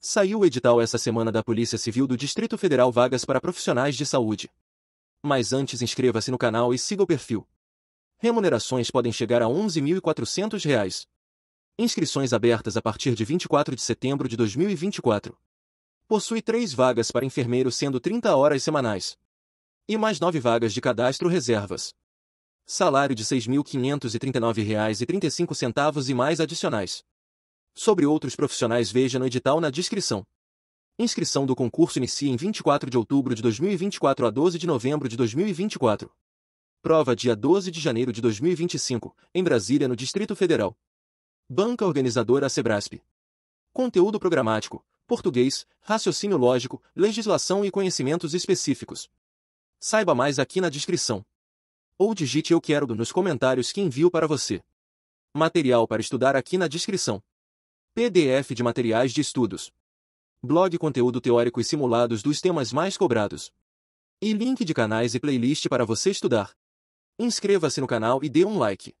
Saiu o edital essa semana da Polícia Civil do Distrito Federal Vagas para Profissionais de Saúde. Mas antes inscreva-se no canal e siga o perfil. Remunerações podem chegar a R$ 11.400. Inscrições abertas a partir de 24 de setembro de 2024. Possui três vagas para enfermeiro, sendo 30 horas semanais. E mais nove vagas de cadastro reservas. Salário de R$ 6.539,35 e mais adicionais. Sobre outros profissionais veja no edital na descrição. Inscrição do concurso inicia em 24 de outubro de 2024 a 12 de novembro de 2024. Prova dia 12 de janeiro de 2025, em Brasília, no Distrito Federal. Banca organizadora Sebrasp. Conteúdo programático: português, raciocínio lógico, legislação e conhecimentos específicos. Saiba mais aqui na descrição. Ou digite eu quero nos comentários que envio para você. Material para estudar aqui na descrição. PDF de materiais de estudos. Blog conteúdo teórico e simulados dos temas mais cobrados. E link de canais e playlist para você estudar. Inscreva-se no canal e dê um like.